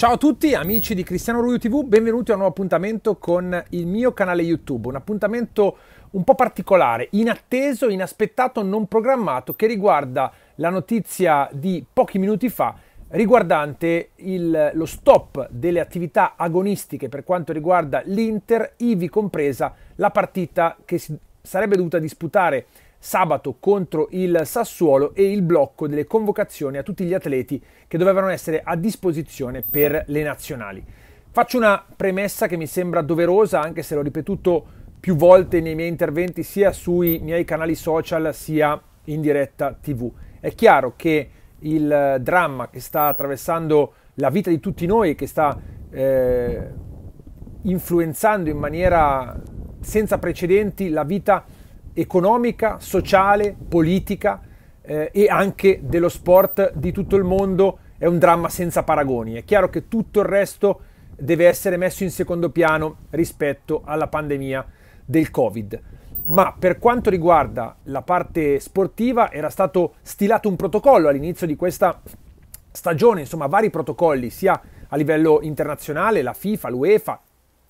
Ciao a tutti amici di Cristiano Rubio TV, benvenuti a un nuovo appuntamento con il mio canale YouTube, un appuntamento un po' particolare, inatteso, inaspettato, non programmato, che riguarda la notizia di pochi minuti fa riguardante il, lo stop delle attività agonistiche per quanto riguarda l'Inter, ivi compresa la partita che si sarebbe dovuta disputare sabato contro il Sassuolo e il blocco delle convocazioni a tutti gli atleti che dovevano essere a disposizione per le nazionali. Faccio una premessa che mi sembra doverosa, anche se l'ho ripetuto più volte nei miei interventi sia sui miei canali social sia in diretta TV. È chiaro che il dramma che sta attraversando la vita di tutti noi, che sta eh, influenzando in maniera senza precedenti la vita di economica, sociale, politica eh, e anche dello sport di tutto il mondo è un dramma senza paragoni. È chiaro che tutto il resto deve essere messo in secondo piano rispetto alla pandemia del Covid. Ma per quanto riguarda la parte sportiva era stato stilato un protocollo all'inizio di questa stagione, insomma vari protocolli sia a livello internazionale, la FIFA, l'UEFA,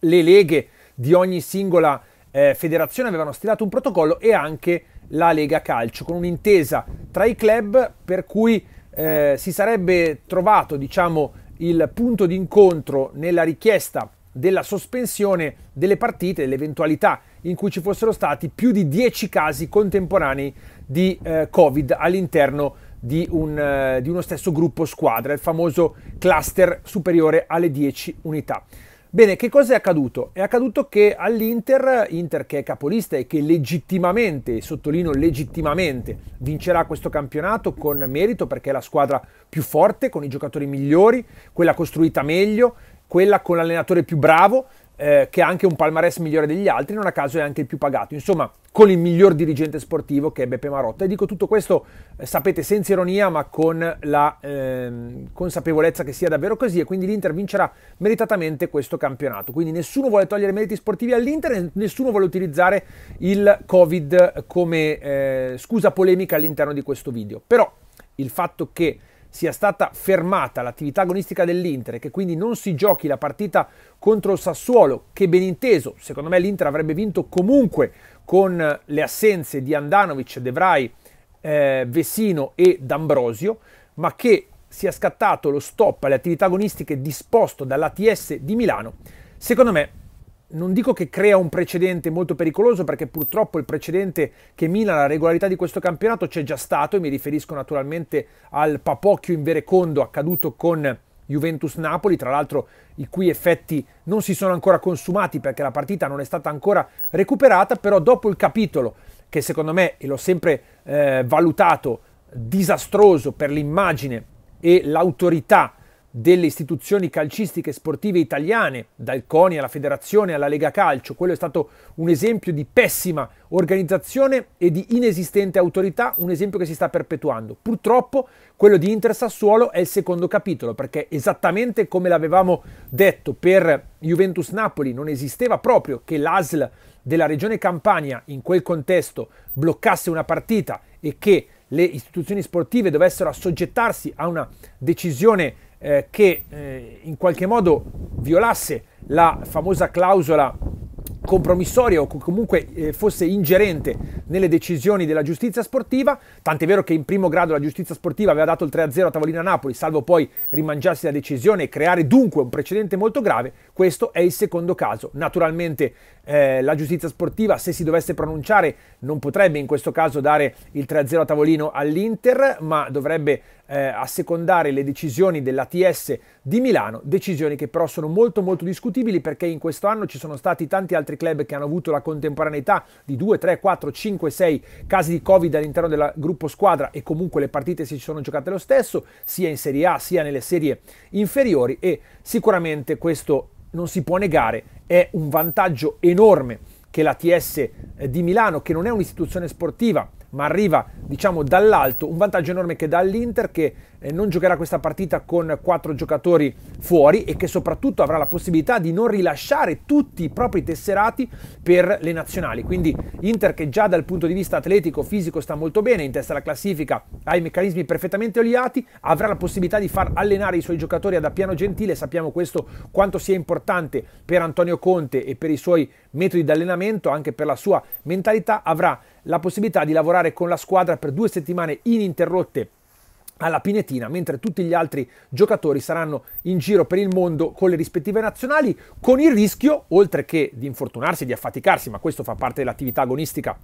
le leghe di ogni singola eh, federazione avevano stilato un protocollo e anche la Lega Calcio, con un'intesa tra i club per cui eh, si sarebbe trovato diciamo, il punto di incontro nella richiesta della sospensione delle partite, dell'eventualità in cui ci fossero stati più di 10 casi contemporanei di eh, Covid all'interno di, un, eh, di uno stesso gruppo squadra, il famoso cluster superiore alle 10 unità. Bene, che cosa è accaduto? È accaduto che all'Inter, Inter che è capolista e che legittimamente, sottolineo legittimamente, vincerà questo campionato con merito perché è la squadra più forte, con i giocatori migliori, quella costruita meglio, quella con l'allenatore più bravo, eh, che ha anche un palmarès migliore degli altri, non a caso è anche il più pagato. Insomma, con il miglior dirigente sportivo che è Beppe Marotta. E dico tutto questo, eh, sapete, senza ironia, ma con la eh, consapevolezza che sia davvero così. E quindi l'Inter vincerà meritatamente questo campionato. Quindi nessuno vuole togliere meriti sportivi all'Inter, nessuno vuole utilizzare il Covid come eh, scusa polemica all'interno di questo video. Però il fatto che sia stata fermata l'attività agonistica dell'Inter e che quindi non si giochi la partita contro il Sassuolo, che ben inteso, secondo me l'Inter avrebbe vinto comunque con le assenze di Andanovic, De Vrij, eh, Vesino e D'Ambrosio, ma che sia scattato lo stop alle attività agonistiche disposto dall'ATS di Milano, secondo me non dico che crea un precedente molto pericoloso perché purtroppo il precedente che mina la regolarità di questo campionato c'è già stato e mi riferisco naturalmente al papocchio in verecondo accaduto con Juventus-Napoli, tra l'altro i cui effetti non si sono ancora consumati perché la partita non è stata ancora recuperata, però dopo il capitolo che secondo me, e l'ho sempre eh, valutato, disastroso per l'immagine e l'autorità delle istituzioni calcistiche sportive italiane, dal CONI alla Federazione alla Lega Calcio. Quello è stato un esempio di pessima organizzazione e di inesistente autorità, un esempio che si sta perpetuando. Purtroppo quello di Inter Sassuolo è il secondo capitolo, perché esattamente come l'avevamo detto per Juventus Napoli non esisteva proprio che l'ASL della regione Campania in quel contesto bloccasse una partita e che le istituzioni sportive dovessero assoggettarsi a una decisione eh, che eh, in qualche modo violasse la famosa clausola compromissoria o comunque eh, fosse ingerente nelle decisioni della giustizia sportiva, tant'è vero che in primo grado la giustizia sportiva aveva dato il 3-0 a tavolino a Napoli, salvo poi rimangiarsi la decisione e creare dunque un precedente molto grave, questo è il secondo caso. Naturalmente eh, la giustizia sportiva, se si dovesse pronunciare, non potrebbe in questo caso dare il 3-0 a tavolino all'Inter, ma dovrebbe eh, assecondare le decisioni dell'ATS di Milano, decisioni che però sono molto molto discutibili perché in questo anno ci sono stati tanti altri club che hanno avuto la contemporaneità di 2, 3, 4, 5 5-6 casi di Covid all'interno del gruppo squadra e comunque le partite si sono giocate lo stesso, sia in Serie A sia nelle serie inferiori e sicuramente questo non si può negare, è un vantaggio enorme che la TS eh, di Milano, che non è un'istituzione sportiva, ma arriva diciamo dall'alto, un vantaggio enorme che dà all'Inter che eh, non giocherà questa partita con quattro giocatori fuori e che soprattutto avrà la possibilità di non rilasciare tutti i propri tesserati per le nazionali. Quindi Inter che già dal punto di vista atletico, fisico sta molto bene, in testa alla classifica, ha i meccanismi perfettamente oliati, avrà la possibilità di far allenare i suoi giocatori ad Appiano Gentile, sappiamo questo quanto sia importante per Antonio Conte e per i suoi metodi di allenamento, anche per la sua mentalità, avrà la possibilità di lavorare con la squadra per due settimane ininterrotte alla Pinetina, mentre tutti gli altri giocatori saranno in giro per il mondo con le rispettive nazionali, con il rischio, oltre che di infortunarsi, di affaticarsi, ma questo fa parte dell'attività agonistica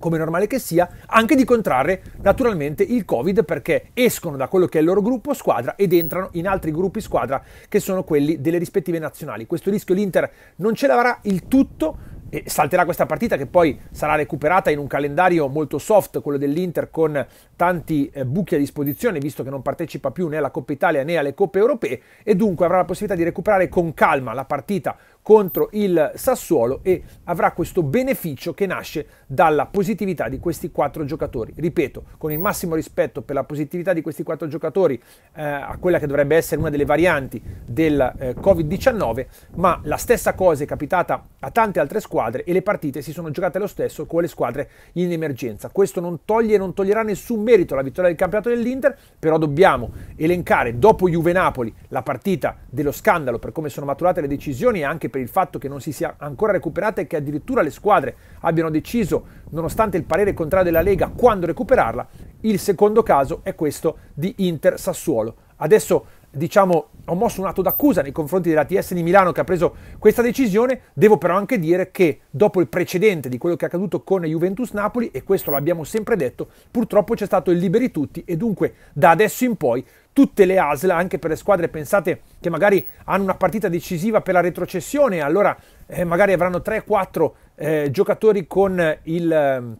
come normale che sia, anche di contrarre naturalmente il Covid perché escono da quello che è il loro gruppo squadra ed entrano in altri gruppi squadra che sono quelli delle rispettive nazionali. Questo rischio l'Inter non ce l'avrà il tutto, e salterà questa partita che poi sarà recuperata in un calendario molto soft, quello dell'Inter con tanti eh, buchi a disposizione, visto che non partecipa più né alla Coppa Italia né alle Coppe Europee e dunque avrà la possibilità di recuperare con calma la partita contro il Sassuolo e avrà questo beneficio che nasce dalla positività di questi quattro giocatori. Ripeto, con il massimo rispetto per la positività di questi quattro giocatori eh, a quella che dovrebbe essere una delle varianti del eh, Covid-19, ma la stessa cosa è capitata a tante altre squadre e le partite si sono giocate lo stesso con le squadre in emergenza. Questo non toglie e non toglierà nessun merito alla vittoria del campionato dell'Inter, però dobbiamo elencare dopo Juve-Napoli la partita dello scandalo per come sono maturate le decisioni e anche per per il fatto che non si sia ancora recuperata e che addirittura le squadre abbiano deciso, nonostante il parere contrario della Lega, quando recuperarla. Il secondo caso è questo di Inter Sassuolo. Adesso diciamo, ho mosso un atto d'accusa nei confronti della TS di Milano che ha preso questa decisione, devo però anche dire che dopo il precedente di quello che è accaduto con Juventus Napoli, e questo l'abbiamo sempre detto, purtroppo c'è stato il liberi tutti e dunque da adesso in poi tutte le ASL, anche per le squadre pensate che magari hanno una partita decisiva per la retrocessione, allora eh, magari avranno 3-4 eh, giocatori con il... Ehm,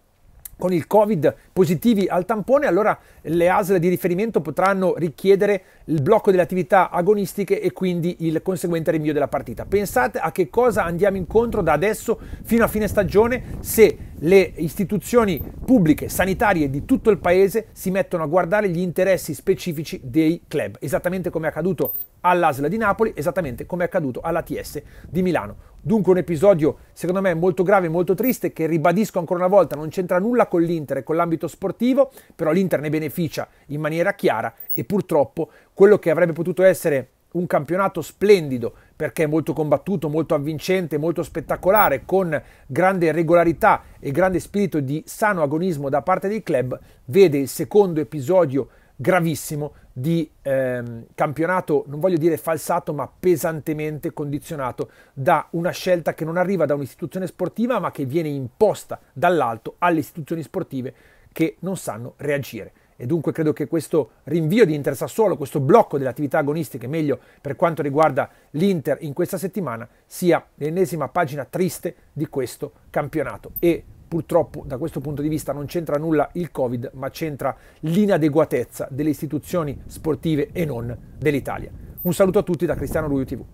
con il Covid positivi al tampone, allora le ASL di riferimento potranno richiedere il blocco delle attività agonistiche e quindi il conseguente rinvio della partita. Pensate a che cosa andiamo incontro da adesso fino a fine stagione se le istituzioni pubbliche sanitarie di tutto il paese si mettono a guardare gli interessi specifici dei club, esattamente come è accaduto all'Asla di Napoli, esattamente come è accaduto all'ATS di Milano. Dunque un episodio secondo me molto grave e molto triste che ribadisco ancora una volta non c'entra nulla con l'Inter e con l'ambito sportivo, però l'Inter ne beneficia in maniera chiara e purtroppo quello che avrebbe potuto essere un campionato splendido perché molto combattuto, molto avvincente, molto spettacolare, con grande regolarità e grande spirito di sano agonismo da parte dei club, vede il secondo episodio gravissimo di ehm, campionato, non voglio dire falsato, ma pesantemente condizionato da una scelta che non arriva da un'istituzione sportiva, ma che viene imposta dall'alto alle istituzioni sportive che non sanno reagire e dunque credo che questo rinvio di Inter Sassuolo, questo blocco delle attività agonistiche, meglio per quanto riguarda l'Inter in questa settimana, sia l'ennesima pagina triste di questo campionato. E purtroppo da questo punto di vista non c'entra nulla il Covid, ma c'entra l'inadeguatezza delle istituzioni sportive e non dell'Italia. Un saluto a tutti da Cristiano Ruio TV.